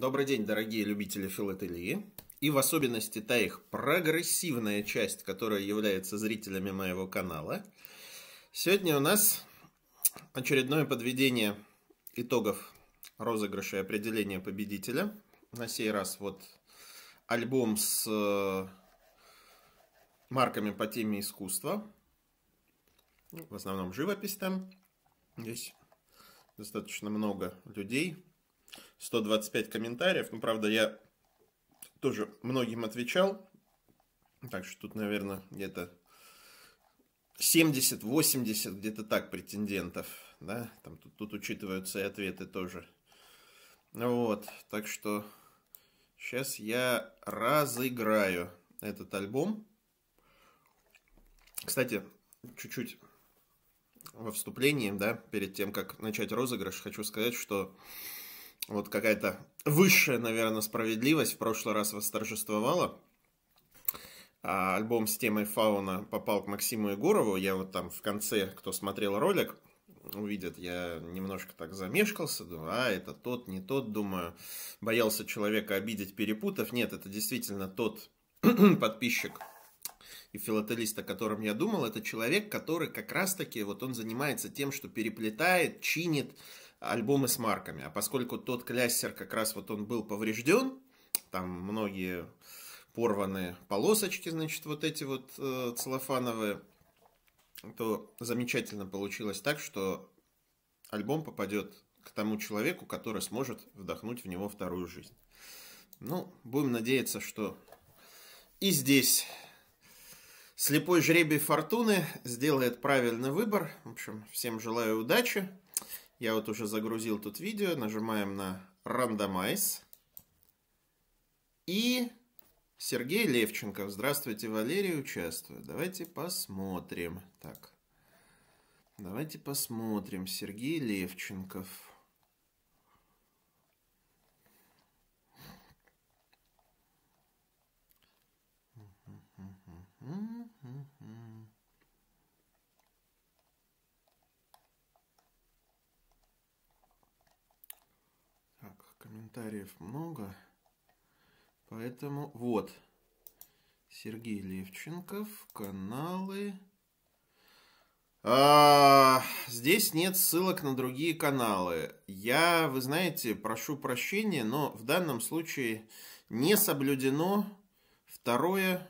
Добрый день, дорогие любители филателии, и в особенности та их прогрессивная часть, которая является зрителями моего канала. Сегодня у нас очередное подведение итогов розыгрыша и определения победителя. На сей раз вот альбом с э, марками по теме искусства. В основном живопись там. Здесь достаточно много людей, 125 комментариев. Ну, правда, я тоже многим отвечал. Так что тут, наверное, где-то 70-80 где-то так претендентов, да, там тут, тут учитываются и ответы тоже. Вот, так что сейчас я разыграю этот альбом. Кстати, чуть-чуть во вступлении, да, перед тем, как начать розыгрыш, хочу сказать, что вот какая-то высшая, наверное, справедливость в прошлый раз восторжествовала. А альбом с темой фауна попал к Максиму Егорову. Я вот там в конце, кто смотрел ролик, увидит, я немножко так замешкался, думаю, а, это тот, не тот, думаю, боялся человека обидеть, перепутав. Нет, это действительно тот подписчик и филателист, о котором я думал, это человек, который как раз-таки, вот он занимается тем, что переплетает, чинит, альбомы с марками. А поскольку тот кляссер как раз вот он был поврежден, там многие порваны полосочки, значит, вот эти вот э, целлофановые, то замечательно получилось так, что альбом попадет к тому человеку, который сможет вдохнуть в него вторую жизнь. Ну, будем надеяться, что и здесь слепой жребий фортуны сделает правильный выбор. В общем, всем желаю удачи. Я вот уже загрузил тут видео, нажимаем на рандомайз. И Сергей Левченков. Здравствуйте, Валерий, участвую. Давайте посмотрим. Так, давайте посмотрим. Сергей Левченков. Mm-hmm. Комментариев много. Поэтому вот. Сергей Левченков, каналы. А, здесь нет ссылок на другие каналы. Я, вы знаете, прошу прощения, но в данном случае не соблюдено второе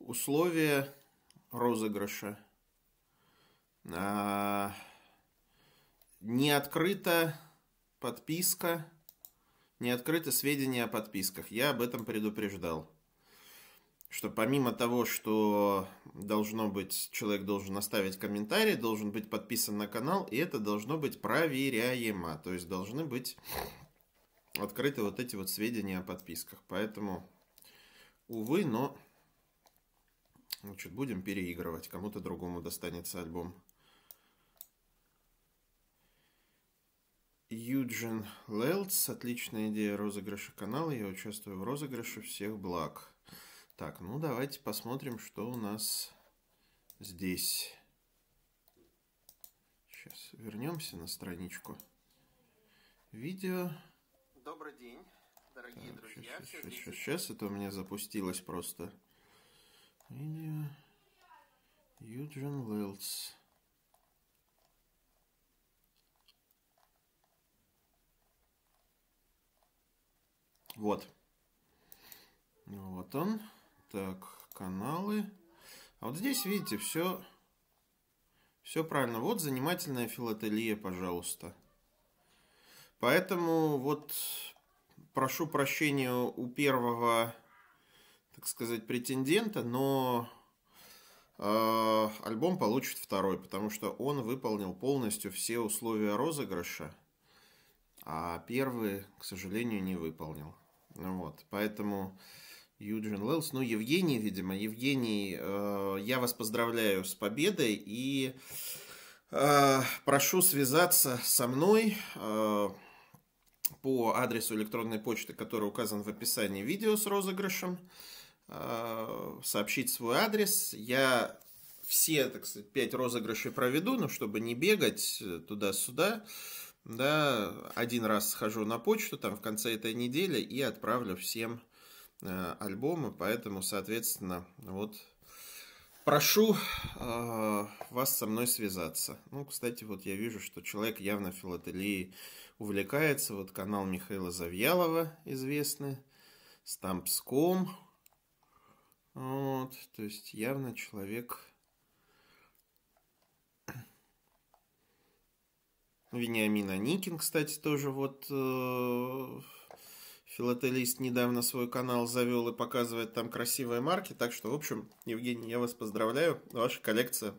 условие розыгрыша. А, не открыта подписка не открыты сведения о подписках. Я об этом предупреждал. Что помимо того, что должно быть, человек должен оставить комментарий, должен быть подписан на канал, и это должно быть проверяемо. То есть должны быть открыты вот эти вот сведения о подписках. Поэтому, увы, но значит, будем переигрывать. Кому-то другому достанется альбом. Юджин Лелтс. Отличная идея розыгрыша канала. Я участвую в розыгрыше всех благ. Так, ну давайте посмотрим, что у нас здесь. Сейчас вернемся на страничку. Видео. Добрый день, дорогие так, друзья. Сейчас, сейчас, сейчас, сейчас это у меня запустилось просто. Видео. Юджин Лелтс. Вот. Вот он. Так, каналы. А вот здесь, видите, все, все правильно. Вот занимательная филателия, пожалуйста. Поэтому вот прошу прощения у первого, так сказать, претендента, но э, альбом получит второй, потому что он выполнил полностью все условия розыгрыша, а первый, к сожалению, не выполнил. Вот, поэтому Юджин Лэлс, ну, Евгений, видимо, Евгений, э, я вас поздравляю с победой и э, прошу связаться со мной э, по адресу электронной почты, который указан в описании видео с розыгрышем, э, сообщить свой адрес. Я все, так сказать, пять розыгрышей проведу, но чтобы не бегать э, туда-сюда. Э, да, один раз схожу на почту там в конце этой недели и отправлю всем э, альбомы, поэтому, соответственно, вот прошу э, вас со мной связаться. Ну, кстати, вот я вижу, что человек явно филателией увлекается. Вот канал Михаила Завьялова известный, Стампском. Вот, то есть явно человек Вениамина Никин, кстати, тоже вот э, филателист недавно свой канал завел и показывает там красивые марки. Так что, в общем, Евгений, я вас поздравляю, ваша коллекция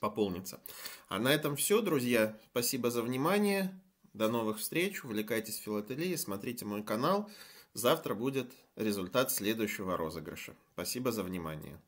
пополнится. А на этом все, друзья. Спасибо за внимание. До новых встреч. Увлекайтесь филателией, смотрите мой канал. Завтра будет результат следующего розыгрыша. Спасибо за внимание.